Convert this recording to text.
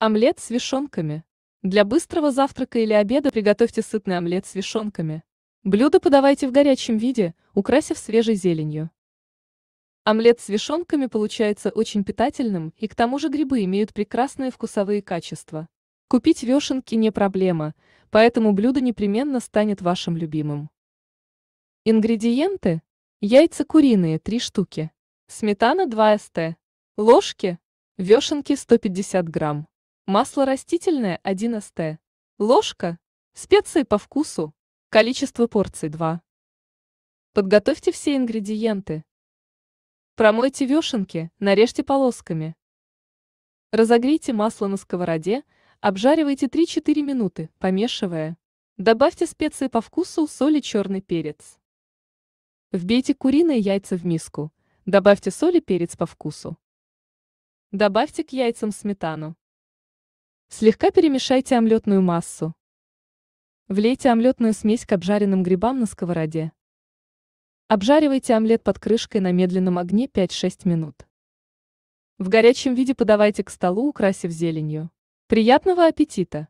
Омлет с вишенками. Для быстрого завтрака или обеда приготовьте сытный омлет с вишенками. Блюдо подавайте в горячем виде, украсив свежей зеленью. Омлет с вишенками получается очень питательным, и к тому же грибы имеют прекрасные вкусовые качества. Купить вешенки не проблема, поэтому блюдо непременно станет вашим любимым. Ингредиенты. Яйца куриные 3 штуки. Сметана 2 ст. Ложки. Вешенки 150 грамм. Масло растительное 1 ст. Ложка. Специи по вкусу. Количество порций 2. Подготовьте все ингредиенты. Промойте вешенки, нарежьте полосками. Разогрейте масло на сковороде, обжаривайте 3-4 минуты, помешивая. Добавьте специи по вкусу, соль и черный перец. Вбейте куриные яйца в миску. Добавьте соль и перец по вкусу. Добавьте к яйцам сметану. Слегка перемешайте омлетную массу. Влейте омлетную смесь к обжаренным грибам на сковороде. Обжаривайте омлет под крышкой на медленном огне 5-6 минут. В горячем виде подавайте к столу, украсив зеленью. Приятного аппетита!